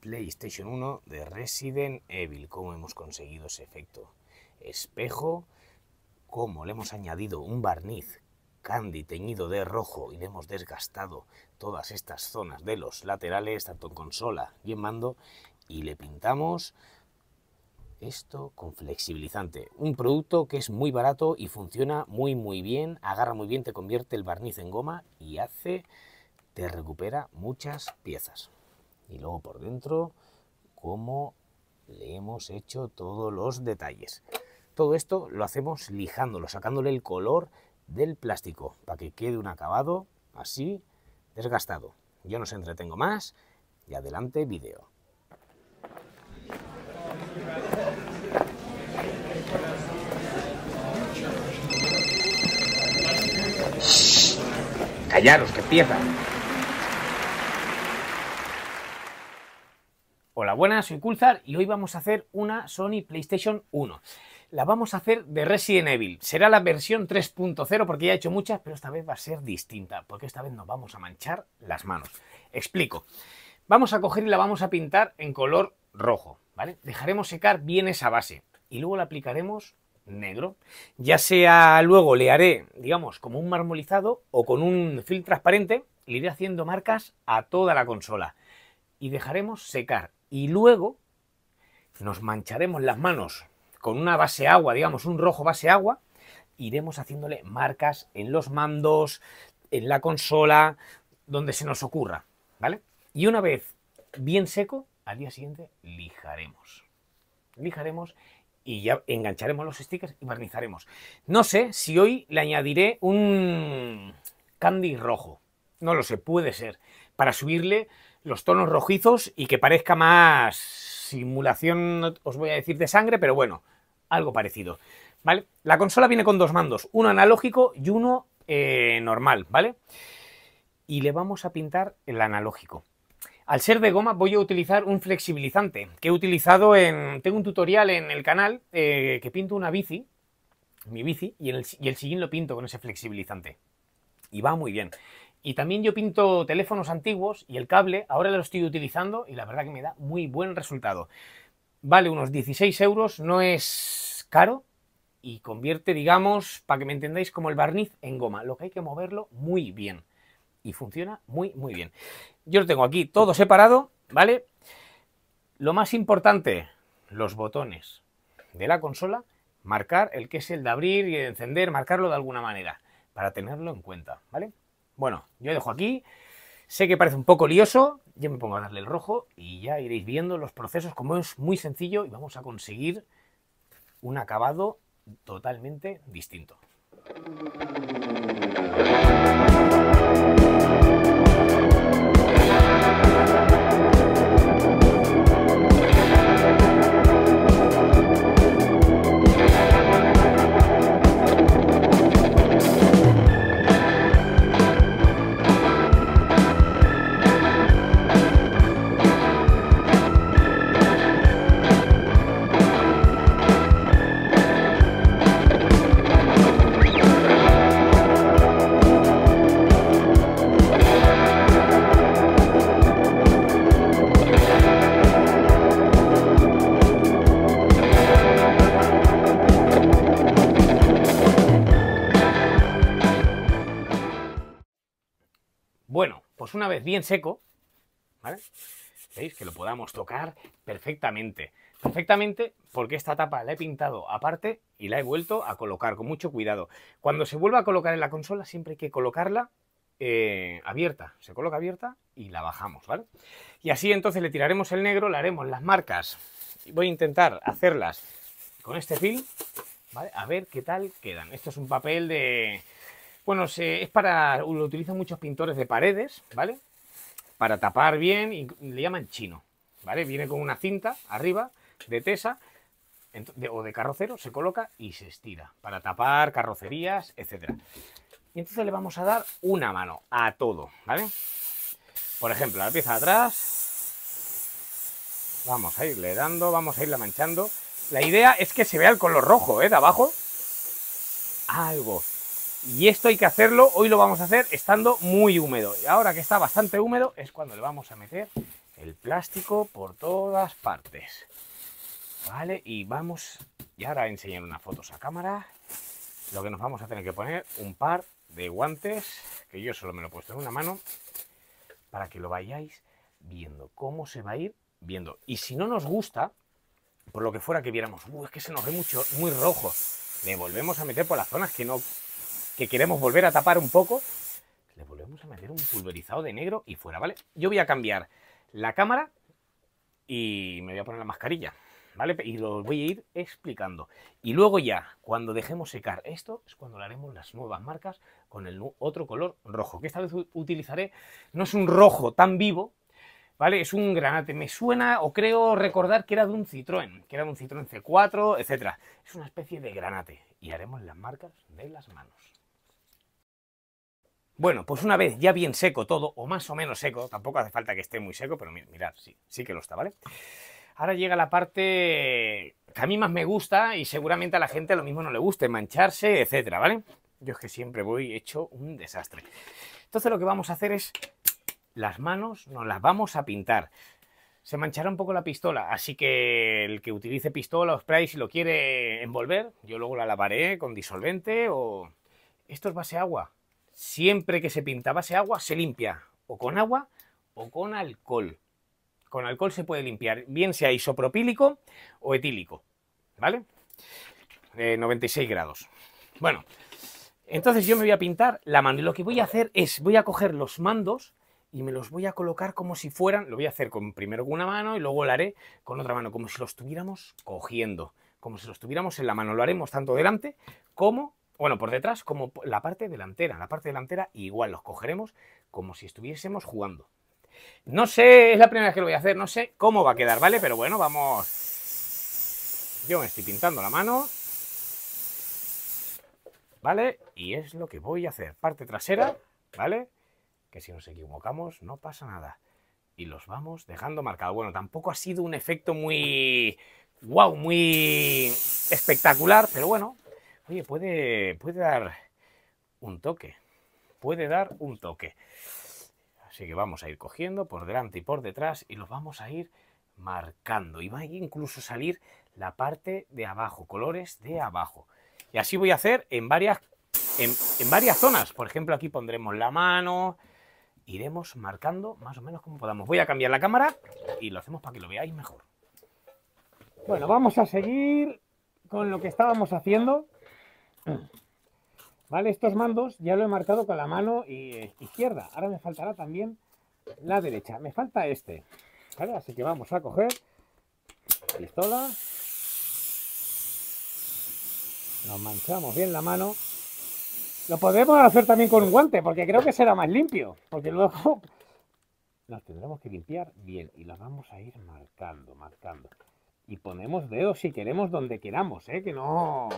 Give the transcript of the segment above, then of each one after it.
PlayStation 1 de Resident Evil. ¿Cómo hemos conseguido ese efecto? Espejo, cómo le hemos añadido un barniz candy teñido de rojo y le hemos desgastado todas estas zonas de los laterales, tanto en consola y en mando, y le pintamos esto con flexibilizante. Un producto que es muy barato y funciona muy muy bien, agarra muy bien, te convierte el barniz en goma y hace, te recupera muchas piezas. Y luego por dentro, cómo le hemos hecho todos los detalles. Todo esto lo hacemos lijándolo, sacándole el color del plástico para que quede un acabado así desgastado. Yo no os entretengo más y adelante vídeo. Callaros que pierdan! Hola, buenas, soy Kulzar y hoy vamos a hacer una Sony PlayStation 1. La vamos a hacer de Resident Evil. Será la versión 3.0 porque ya he hecho muchas, pero esta vez va a ser distinta, porque esta vez nos vamos a manchar las manos. Explico. Vamos a coger y la vamos a pintar en color rojo, ¿vale? Dejaremos secar bien esa base y luego la aplicaremos negro. Ya sea luego le haré, digamos, como un marmolizado o con un film transparente, le iré haciendo marcas a toda la consola y dejaremos secar y luego nos mancharemos las manos con una base agua, digamos, un rojo base agua, iremos haciéndole marcas en los mandos, en la consola, donde se nos ocurra, ¿vale? Y una vez bien seco, al día siguiente lijaremos. Lijaremos y ya engancharemos los stickers y barnizaremos. No sé si hoy le añadiré un candy rojo. No lo sé, puede ser. Para subirle los tonos rojizos y que parezca más simulación, os voy a decir, de sangre, pero bueno, algo parecido. ¿Vale? La consola viene con dos mandos, uno analógico y uno eh, normal, ¿vale? Y le vamos a pintar el analógico. Al ser de goma voy a utilizar un flexibilizante que he utilizado en... Tengo un tutorial en el canal eh, que pinto una bici, mi bici, y, el, y el sillín lo pinto con ese flexibilizante. Y va muy bien. Y también yo pinto teléfonos antiguos y el cable, ahora lo estoy utilizando y la verdad que me da muy buen resultado. Vale unos 16 euros, no es caro y convierte, digamos, para que me entendáis, como el barniz en goma. Lo que hay que moverlo muy bien. Y funciona muy, muy bien. Yo lo tengo aquí todo separado, ¿vale? Lo más importante, los botones de la consola, marcar el que es el de abrir y de encender, marcarlo de alguna manera, para tenerlo en cuenta, ¿vale? Bueno, yo dejo aquí. Sé que parece un poco lioso, yo me pongo a darle el rojo y ya iréis viendo los procesos, como es muy sencillo y vamos a conseguir un acabado totalmente distinto. vez bien seco, ¿Veis? Que lo podamos tocar perfectamente. Perfectamente porque esta tapa la he pintado aparte y la he vuelto a colocar con mucho cuidado. Cuando se vuelva a colocar en la consola siempre hay que colocarla eh, abierta. Se coloca abierta y la bajamos, ¿vale? Y así entonces le tiraremos el negro, le haremos las marcas. Voy a intentar hacerlas con este film, ¿vale? A ver qué tal quedan. Esto es un papel de bueno, es para, lo utilizan muchos pintores de paredes, ¿vale? Para tapar bien y le llaman chino, ¿vale? Viene con una cinta arriba de tesa o de carrocero, se coloca y se estira para tapar carrocerías, etc. Y entonces le vamos a dar una mano a todo, ¿vale? Por ejemplo, la pieza de atrás, vamos a irle dando, vamos a irle manchando. La idea es que se vea el color rojo, ¿eh? De abajo, algo. Y esto hay que hacerlo, hoy lo vamos a hacer estando muy húmedo. Y ahora que está bastante húmedo es cuando le vamos a meter el plástico por todas partes. Vale, y vamos, y ahora enseñar unas fotos a cámara. Lo que nos vamos a tener que poner, un par de guantes, que yo solo me lo he puesto en una mano, para que lo vayáis viendo cómo se va a ir viendo. Y si no nos gusta, por lo que fuera que viéramos, es que se nos ve mucho, muy rojo, le volvemos a meter por las zonas que no que queremos volver a tapar un poco, le volvemos a meter un pulverizado de negro y fuera, ¿vale? Yo voy a cambiar la cámara y me voy a poner la mascarilla, ¿vale? Y lo voy a ir explicando. Y luego ya, cuando dejemos secar esto, es cuando le haremos las nuevas marcas con el otro color rojo, que esta vez utilizaré, no es un rojo tan vivo, ¿vale? Es un granate, me suena o creo recordar que era de un Citroën, que era de un Citroën C4, etcétera Es una especie de granate y haremos las marcas de las manos. Bueno, pues una vez ya bien seco todo, o más o menos seco, tampoco hace falta que esté muy seco, pero mirad, sí, sí que lo está, ¿vale? Ahora llega la parte que a mí más me gusta y seguramente a la gente lo mismo no le guste, mancharse, etcétera, ¿vale? Yo es que siempre voy hecho un desastre. Entonces lo que vamos a hacer es las manos nos las vamos a pintar. Se manchará un poco la pistola, así que el que utilice pistola o spray, si lo quiere envolver, yo luego la lavaré con disolvente o... Esto es base agua, siempre que se pinta base agua se limpia o con agua o con alcohol. Con alcohol se puede limpiar, bien sea isopropílico o etílico, ¿vale? 96 eh, grados. Bueno, entonces yo me voy a pintar la mano y lo que voy a hacer es, voy a coger los mandos y me los voy a colocar como si fueran, lo voy a hacer con, primero con una mano y luego lo haré con otra mano, como si los tuviéramos cogiendo, como si los tuviéramos en la mano. Lo haremos tanto delante como bueno, por detrás, como la parte delantera. La parte delantera igual los cogeremos como si estuviésemos jugando. No sé, es la primera vez que lo voy a hacer, no sé cómo va a quedar, ¿vale? Pero bueno, vamos. Yo me estoy pintando la mano. ¿Vale? Y es lo que voy a hacer. Parte trasera, ¿vale? Que si nos equivocamos no pasa nada. Y los vamos dejando marcados. Bueno, tampoco ha sido un efecto muy... ¡Wow! Muy espectacular, pero bueno, Oye, puede, puede dar un toque. Puede dar un toque. Así que vamos a ir cogiendo por delante y por detrás y los vamos a ir marcando. Y va a incluso salir la parte de abajo, colores de abajo. Y así voy a hacer en varias, en, en varias zonas. Por ejemplo, aquí pondremos la mano, iremos marcando más o menos como podamos. Voy a cambiar la cámara y lo hacemos para que lo veáis mejor. Bueno, vamos a seguir con lo que estábamos haciendo. Mm. Vale, estos mandos ya lo he marcado con la mano eh, izquierda. Ahora me faltará también la derecha. Me falta este. Así que vamos a coger pistola. Nos manchamos bien la mano. Lo podemos hacer también con un guante, porque creo que será más limpio. Porque luego las tendremos que limpiar bien y las vamos a ir marcando, marcando. Y ponemos dedos si queremos donde queramos, ¿eh? Que no...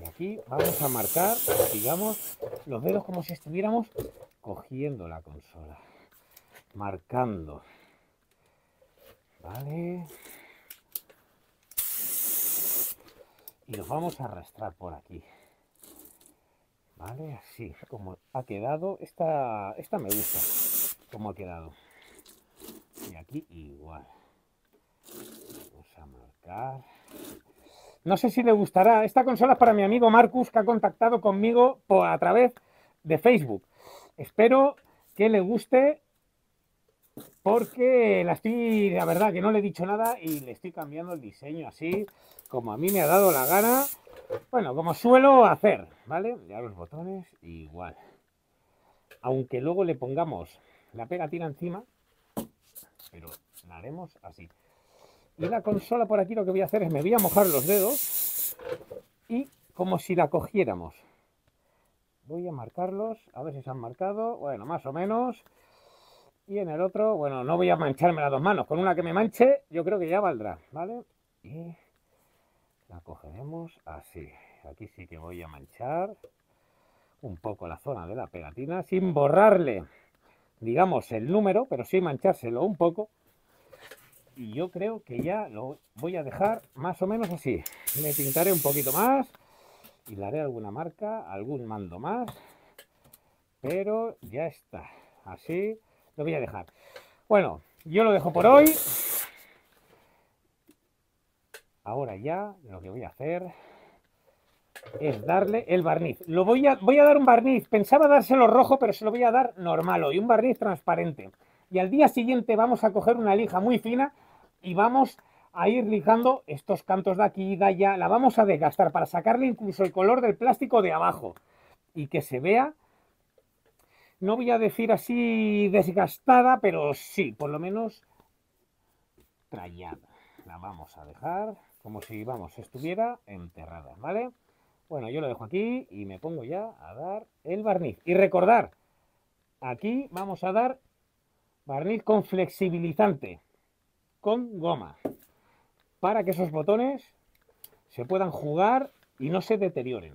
Y aquí vamos a marcar, digamos, los dedos como si estuviéramos cogiendo la consola. Marcando. Vale. Y los vamos a arrastrar por aquí. Vale, así como ha quedado. Esta, esta me gusta como ha quedado. Y aquí igual. Vamos a marcar. No sé si le gustará. Esta consola es para mi amigo Marcus, que ha contactado conmigo a través de Facebook. Espero que le guste porque la estoy, la verdad que no le he dicho nada y le estoy cambiando el diseño así como a mí me ha dado la gana. Bueno, como suelo hacer, ¿vale? Ya los botones igual. Aunque luego le pongamos la pegatina encima, pero la haremos así. Y la consola por aquí lo que voy a hacer es me voy a mojar los dedos y como si la cogiéramos. Voy a marcarlos, a ver si se han marcado, bueno, más o menos. Y en el otro, bueno, no voy a mancharme las dos manos, con una que me manche yo creo que ya valdrá, ¿vale? Y la cogeremos así. Aquí sí que voy a manchar un poco la zona de la pegatina sin borrarle, digamos, el número, pero sí manchárselo un poco y yo creo que ya lo voy a dejar más o menos así. me pintaré un poquito más y le haré alguna marca, algún mando más, pero ya está. Así lo voy a dejar. Bueno, yo lo dejo por hoy. Ahora ya lo que voy a hacer es darle el barniz. Lo voy a, voy a dar un barniz. Pensaba dárselo rojo, pero se lo voy a dar normal hoy. Un barniz transparente. Y al día siguiente vamos a coger una lija muy fina y vamos a ir lijando estos cantos de aquí y de allá, la vamos a desgastar para sacarle incluso el color del plástico de abajo y que se vea, no voy a decir así desgastada, pero sí, por lo menos trallada. La vamos a dejar como si, vamos, estuviera enterrada, ¿vale? Bueno, yo lo dejo aquí y me pongo ya a dar el barniz. Y recordar, aquí vamos a dar barniz con flexibilizante con goma para que esos botones se puedan jugar y no se deterioren.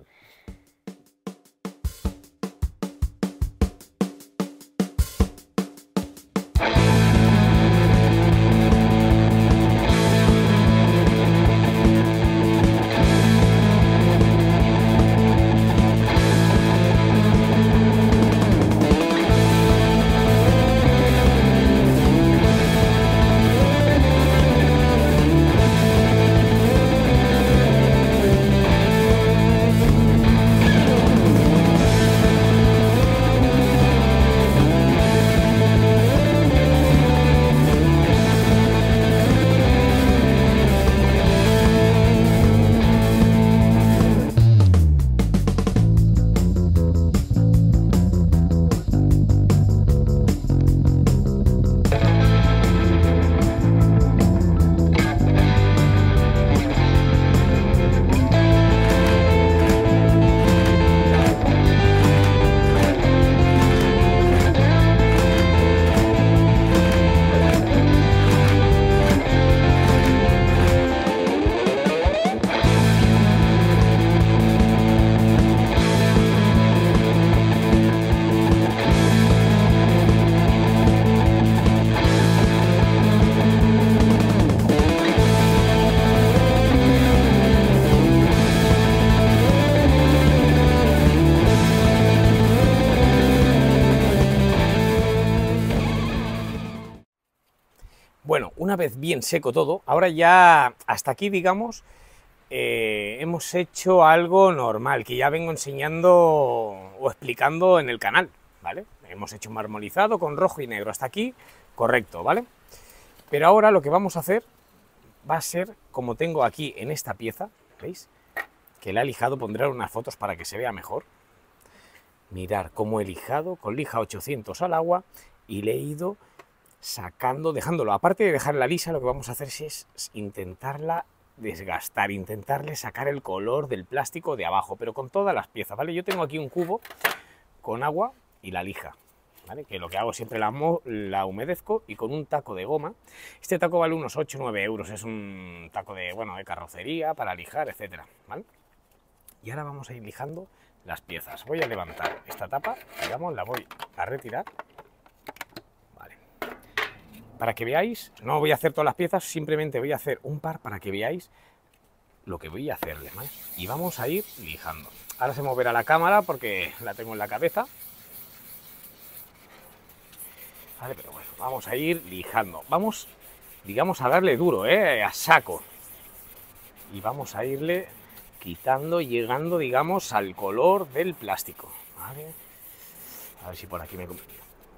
una vez bien seco todo, ahora ya hasta aquí, digamos, eh, hemos hecho algo normal, que ya vengo enseñando o explicando en el canal, ¿vale? Hemos hecho marmolizado con rojo y negro, hasta aquí, correcto, ¿vale? Pero ahora lo que vamos a hacer va a ser, como tengo aquí en esta pieza, ¿veis? Que la he lijado, pondré unas fotos para que se vea mejor. Mirar cómo he lijado, con lija 800 al agua, y leído he sacando, dejándolo. Aparte de dejar la lisa, lo que vamos a hacer es intentarla desgastar, intentarle sacar el color del plástico de abajo, pero con todas las piezas, ¿vale? Yo tengo aquí un cubo con agua y la lija, ¿vale? Que lo que hago siempre la, la humedezco y con un taco de goma. Este taco vale unos 8-9 euros, es un taco de, bueno, de carrocería para lijar, etcétera, ¿vale? Y ahora vamos a ir lijando las piezas. Voy a levantar esta tapa, digamos, la voy a retirar para que veáis, no voy a hacer todas las piezas, simplemente voy a hacer un par para que veáis lo que voy a hacerle, Y vamos a ir lijando. Ahora se moverá la cámara porque la tengo en la cabeza. Vale, pero bueno, vamos a ir lijando. Vamos, digamos, a darle duro, ¿eh? A saco. Y vamos a irle quitando, llegando, digamos, al color del plástico. A ver si por aquí me...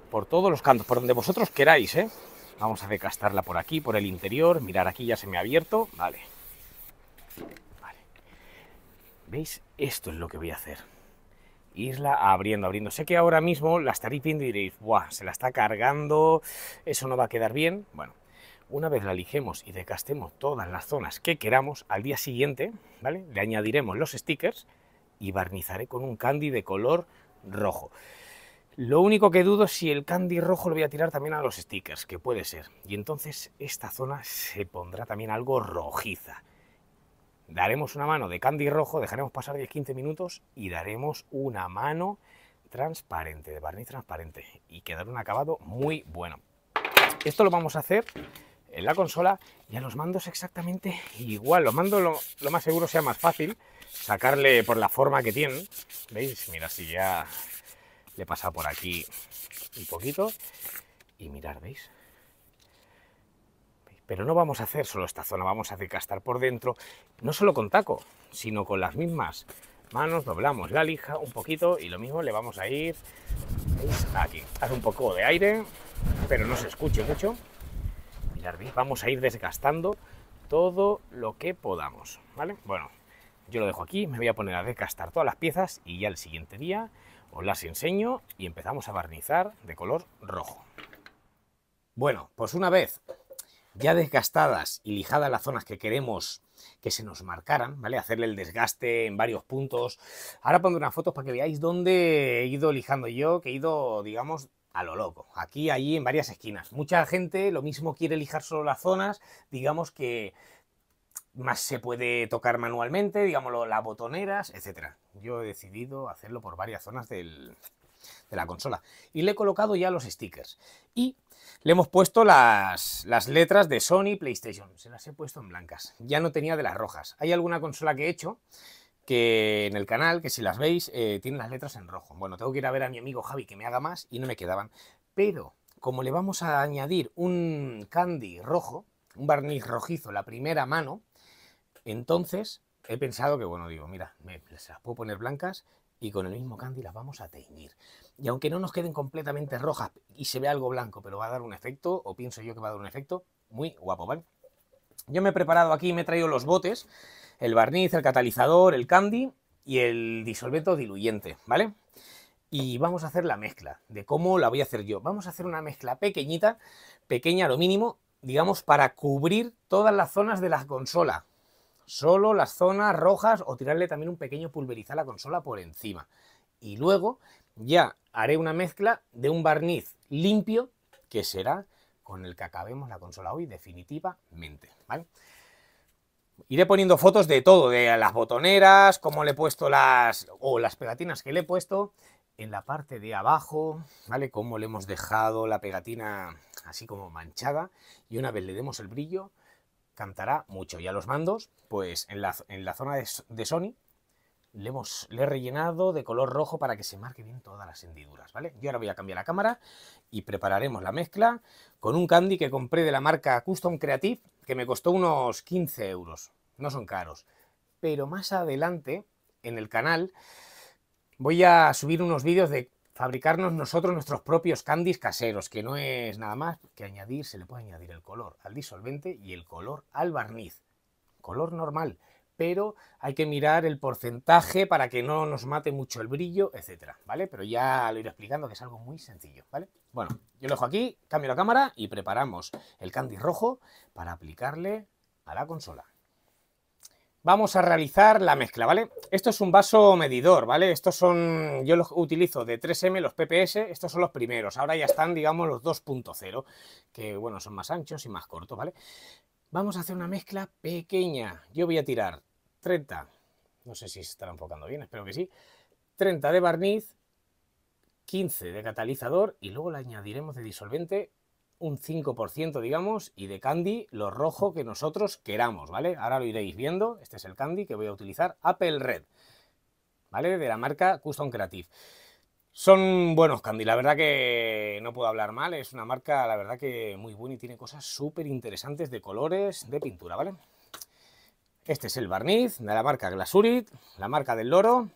Por todos los cantos, por donde vosotros queráis, ¿eh? Vamos a decastarla por aquí, por el interior. Mirar aquí ya se me ha abierto. Vale. ¿Veis? Esto es lo que voy a hacer. Irla abriendo, abriendo. Sé que ahora mismo la estaréis viendo y diréis, ¡buah! Se la está cargando, eso no va a quedar bien. Bueno, una vez la lijemos y decastemos todas las zonas que queramos, al día siguiente, ¿vale? Le añadiremos los stickers y barnizaré con un candy de color rojo. Lo único que dudo es si el candy rojo lo voy a tirar también a los stickers, que puede ser. Y entonces esta zona se pondrá también algo rojiza. Daremos una mano de candy rojo, dejaremos pasar 10-15 minutos y daremos una mano transparente, de barniz transparente. Y quedará un acabado muy bueno. Esto lo vamos a hacer en la consola y a los mandos exactamente igual. Los mandos lo, más seguro sea más fácil sacarle por la forma que tienen. ¿Veis? Mira, si ya le pasa por aquí un poquito y mirar, ¿veis? Pero no vamos a hacer solo esta zona, vamos a decastar por dentro, no solo con taco, sino con las mismas manos, doblamos la lija un poquito y lo mismo le vamos a ir aquí. Hace un poco de aire, pero no se escuche mucho. Mirad, ¿veis? vamos a ir desgastando todo lo que podamos, ¿vale? Bueno, yo lo dejo aquí, me voy a poner a desgastar todas las piezas y ya el siguiente día os las enseño y empezamos a barnizar de color rojo. Bueno, pues una vez ya desgastadas y lijadas las zonas que queremos que se nos marcaran, ¿vale? Hacerle el desgaste en varios puntos. Ahora pondré unas fotos para que veáis dónde he ido lijando yo, que he ido, digamos, a lo loco. Aquí, allí, en varias esquinas. Mucha gente lo mismo quiere lijar solo las zonas, digamos que más se puede tocar manualmente, digámoslo, las botoneras, etc. Yo he decidido hacerlo por varias zonas de la consola. Y le he colocado ya los stickers. Y le hemos puesto las, letras de Sony PlayStation. Se las he puesto en blancas. Ya no tenía de las rojas. Hay alguna consola que he hecho que en el canal, que si las veis, eh, tiene las letras en rojo. Bueno, tengo que ir a ver a mi amigo Javi que me haga más y no me quedaban. Pero como le vamos a añadir un candy rojo, un barniz rojizo, la primera mano, entonces he pensado que, bueno, digo, mira, me, se las puedo poner blancas y con el mismo candy las vamos a teñir. Y aunque no nos queden completamente rojas y se ve algo blanco, pero va a dar un efecto, o pienso yo que va a dar un efecto, muy guapo, ¿vale? Yo me he preparado aquí, me he traído los botes, el barniz, el catalizador, el candy y el disolvento diluyente, ¿vale? Y vamos a hacer la mezcla de cómo la voy a hacer yo. Vamos a hacer una mezcla pequeñita, pequeña a lo mínimo, digamos, para cubrir todas las zonas de la consola, solo las zonas rojas o tirarle también un pequeño pulverizar la consola por encima. Y luego ya haré una mezcla de un barniz limpio que será con el que acabemos la consola hoy definitivamente, Iré poniendo fotos de todo, de las botoneras, cómo le he puesto las... o las pegatinas que le he puesto en la parte de abajo, ¿vale? Cómo le hemos dejado la pegatina así como manchada y una vez le demos el brillo, cantará mucho. Y a los mandos, pues en la, en la zona de, Sony, le, hemos, le he rellenado de color rojo para que se marque bien todas las hendiduras, ¿vale? Yo ahora voy a cambiar la cámara y prepararemos la mezcla con un candy que compré de la marca Custom Creative, que me costó unos 15 euros. No son caros. Pero más adelante, en el canal, voy a subir unos vídeos de fabricarnos nosotros nuestros propios candies caseros, que no es nada más que añadir, se le puede añadir el color al disolvente y el color al barniz, color normal, pero hay que mirar el porcentaje para que no nos mate mucho el brillo, etcétera, ¿vale? Pero ya lo iré explicando que es algo muy sencillo, ¿vale? Bueno, yo lo dejo aquí, cambio la cámara y preparamos el candy rojo para aplicarle a la consola vamos a realizar la mezcla, ¿vale? Esto es un vaso medidor, ¿vale? Estos son, yo los utilizo de 3M, los PPS, estos son los primeros. Ahora ya están, digamos, los 2.0, que, bueno, son más anchos y más cortos, ¿vale? Vamos a hacer una mezcla pequeña. Yo voy a tirar 30, no sé si se estará enfocando bien, espero que sí, 30 de barniz, 15 de catalizador y luego le añadiremos de disolvente un 5%, digamos, y de candy lo rojo que nosotros queramos, ¿vale? Ahora lo iréis viendo, este es el candy que voy a utilizar, Apple Red, ¿vale? De la marca Custom Creative. Son buenos candy, la verdad que no puedo hablar mal, es una marca, la verdad que muy buena y tiene cosas súper interesantes de colores, de pintura, ¿vale? Este es el barniz de la marca Glasurit, la marca del loro,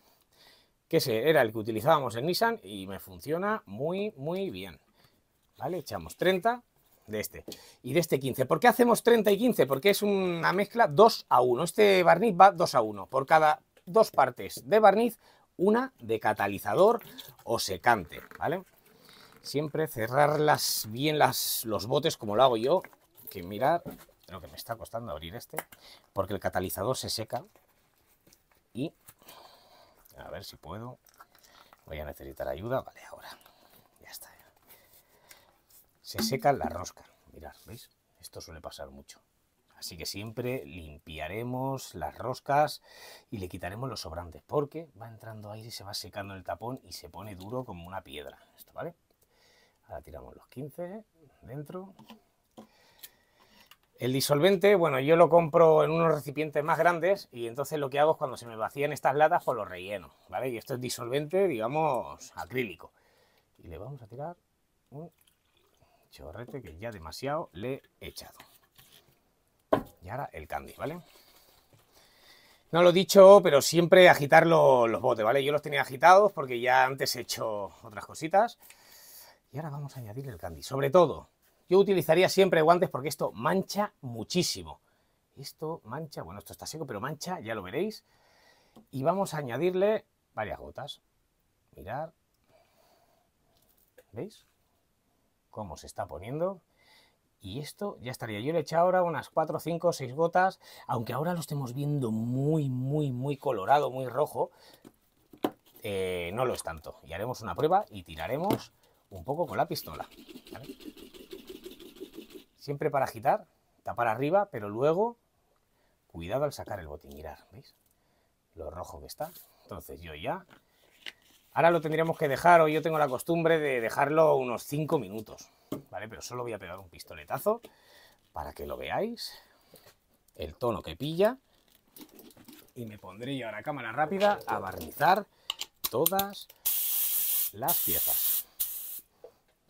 que ese era el que utilizábamos en Nissan y me funciona muy, muy bien. ¿vale? Echamos 30 de este y de este 15. ¿Por qué hacemos 30 y 15? Porque es una mezcla 2 a 1. Este barniz va 2 a 1. Por cada dos partes de barniz, una de catalizador o secante, ¿vale? Siempre cerrarlas bien las, los botes como lo hago yo, que mirar lo que me está costando abrir este, porque el catalizador se seca y a ver si puedo. Voy a necesitar ayuda, vale, ahora se seca la rosca. Mirad, ¿veis? Esto suele pasar mucho. Así que siempre limpiaremos las roscas y le quitaremos los sobrantes porque va entrando ahí y se va secando el tapón y se pone duro como una piedra. Esto, ¿vale? Ahora tiramos los 15 dentro. El disolvente, bueno, yo lo compro en unos recipientes más grandes y entonces lo que hago es cuando se me vacían estas latas, pues lo relleno, ¿vale? Y esto es disolvente, digamos, acrílico. Y le vamos a tirar chorrete que ya demasiado le he echado. Y ahora el candy, ¿vale? No lo he dicho, pero siempre agitar los, botes, ¿vale? Yo los tenía agitados porque ya antes he hecho otras cositas. Y ahora vamos a añadirle el candy. Sobre todo, yo utilizaría siempre guantes porque esto mancha muchísimo. Esto mancha, bueno, esto está seco, pero mancha, ya lo veréis. Y vamos a añadirle varias gotas. Mirad. ¿Veis? cómo se está poniendo. Y esto ya estaría. Yo le he echado ahora unas 4, 5, 6 gotas, aunque ahora lo estemos viendo muy, muy, muy colorado, muy rojo, eh, no lo es tanto. Y haremos una prueba y tiraremos un poco con la pistola. Siempre para agitar, tapar arriba, pero luego cuidado al sacar el botín. Mirar, ¿veis? Lo rojo que está. Entonces yo ya Ahora lo tendríamos que dejar, o yo tengo la costumbre de dejarlo unos 5 minutos, ¿vale? Pero solo voy a pegar un pistoletazo para que lo veáis, el tono que pilla, y me pondré yo ahora cámara rápida a barnizar todas las piezas.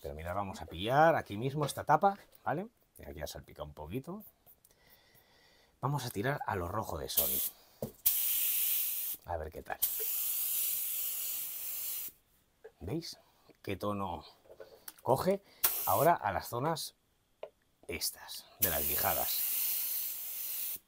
Pero vamos a pillar aquí mismo esta tapa, ¿vale? Aquí ya salpica un poquito. Vamos a tirar a lo rojo de Sony. A ver qué tal. ¿Veis qué tono coge? Ahora a las zonas estas, de las guijadas.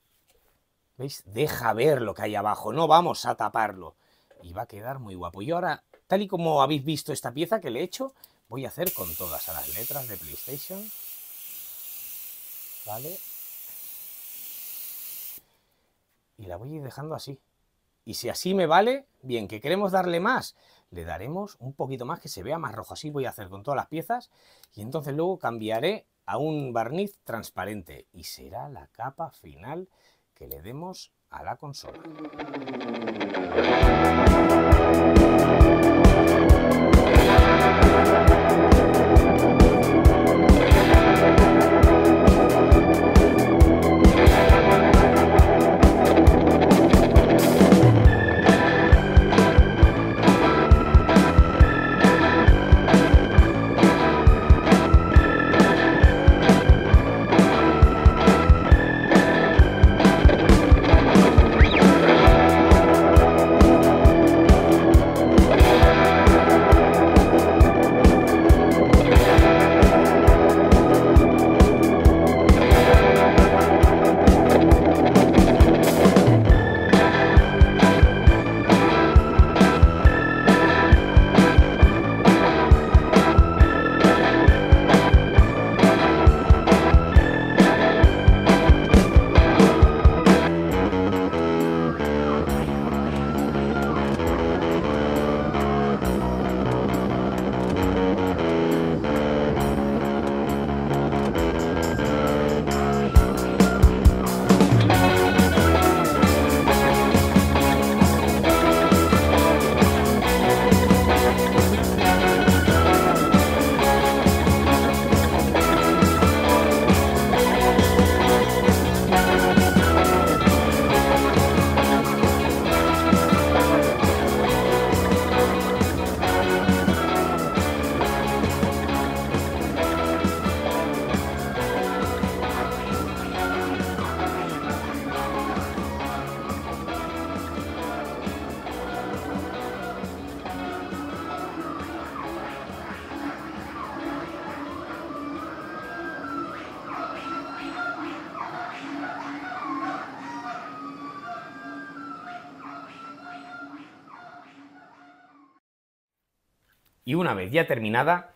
¿Veis? Deja ver lo que hay abajo, no vamos a taparlo. Y va a quedar muy guapo. Y ahora, tal y como habéis visto esta pieza que le he hecho, voy a hacer con todas a las letras de PlayStation. ¿Vale? Y la voy a ir dejando así. Y si así me vale, bien, que queremos darle más, le daremos un poquito más que se vea más rojo. Así voy a hacer con todas las piezas y entonces luego cambiaré a un barniz transparente y será la capa final que le demos a la consola. y una vez ya terminada,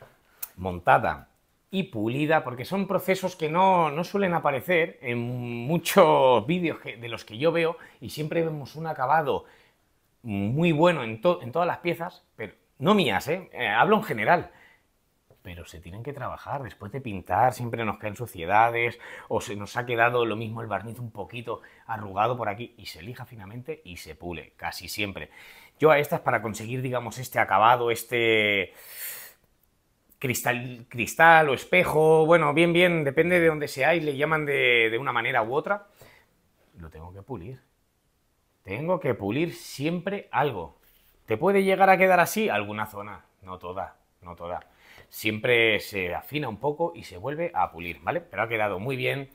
montada y pulida, porque son procesos que no, no suelen aparecer en muchos vídeos de los que yo veo y siempre vemos un acabado muy bueno en, todas las piezas, pero no mías, ¿eh? Eh, hablo en general. Pero se tienen que trabajar, después de pintar siempre nos caen suciedades o se nos ha quedado lo mismo el barniz un poquito arrugado por aquí y se lija finamente y se pule, casi siempre. Yo a estas, para conseguir, digamos, este acabado, este cristal, cristal o espejo, bueno, bien, bien, depende de donde sea y le llaman de, de una manera u otra, lo tengo que pulir. Tengo que pulir siempre algo. ¿Te puede llegar a quedar así? Alguna zona, no toda, no toda. Siempre se afina un poco y se vuelve a pulir, ¿vale? Pero ha quedado muy bien,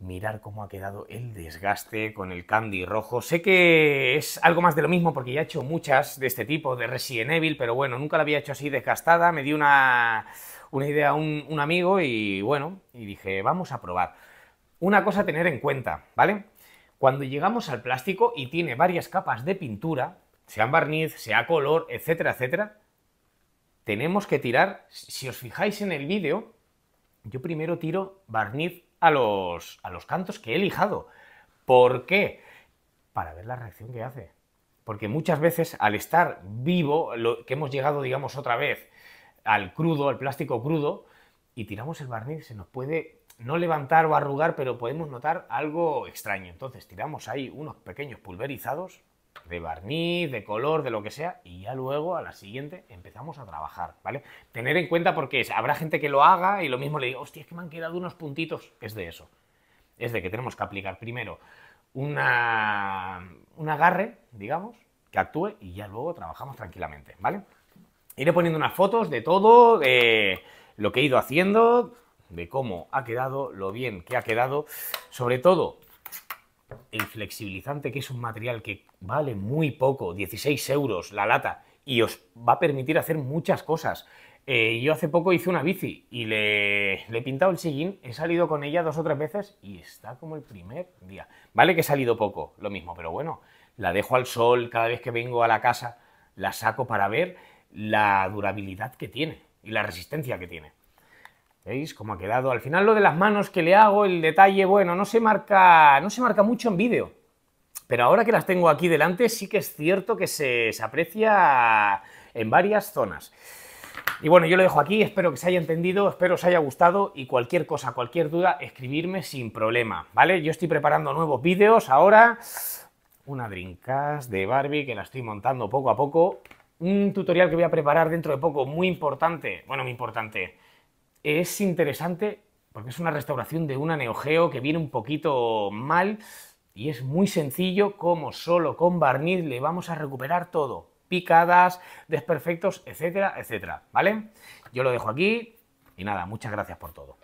Mirar cómo ha quedado el desgaste con el candy rojo. Sé que es algo más de lo mismo porque ya he hecho muchas de este tipo, de Resident Evil, pero bueno, nunca la había hecho así desgastada. Me dio una, idea un, un amigo y bueno, y dije, vamos a probar. Una cosa a tener en cuenta, ¿vale? Cuando llegamos al plástico y tiene varias capas de pintura, sea barniz, sea color, etcétera, etcétera, tenemos que tirar, si os fijáis en el vídeo, yo primero tiro barniz a los, a los cantos que he lijado. ¿Por qué? Para ver la reacción que hace. Porque muchas veces al estar vivo, lo, que hemos llegado, digamos, otra vez al crudo, al plástico crudo, y tiramos el barniz, se nos puede no levantar o arrugar, pero podemos notar algo extraño. Entonces tiramos ahí unos pequeños pulverizados de barniz, de color, de lo que sea, y ya luego a la siguiente empezamos a trabajar, ¿vale? Tener en cuenta porque habrá gente que lo haga y lo mismo le digo, hostia, es que me han quedado unos puntitos, es de eso, es de que tenemos que aplicar primero una, un agarre, digamos, que actúe y ya luego trabajamos tranquilamente, ¿vale? Iré poniendo unas fotos de todo, de lo que he ido haciendo, de cómo ha quedado, lo bien que ha quedado, sobre todo el flexibilizante, que es un material que vale muy poco, 16 euros la lata, y os va a permitir hacer muchas cosas. Eh, yo hace poco hice una bici y le, le, he pintado el sillín, he salido con ella dos o tres veces y está como el primer día. Vale que he salido poco, lo mismo, pero bueno, la dejo al sol cada vez que vengo a la casa, la saco para ver la durabilidad que tiene y la resistencia que tiene. ¿Veis cómo ha quedado? Al final lo de las manos que le hago, el detalle, bueno, no se marca, no se marca mucho en vídeo. Pero ahora que las tengo aquí delante, sí que es cierto que se, se aprecia en varias zonas. Y bueno, yo lo dejo aquí, espero que se haya entendido, espero os haya gustado y cualquier cosa, cualquier duda, escribirme sin problema, ¿vale? Yo estoy preparando nuevos vídeos ahora, una Dreamcast de Barbie que la estoy montando poco a poco, un tutorial que voy a preparar dentro de poco, muy importante, bueno, muy importante, es interesante porque es una restauración de una Neogeo que viene un poquito mal y es muy sencillo como solo con barniz le vamos a recuperar todo, picadas, desperfectos, etcétera, etcétera, ¿vale? Yo lo dejo aquí y nada, muchas gracias por todo.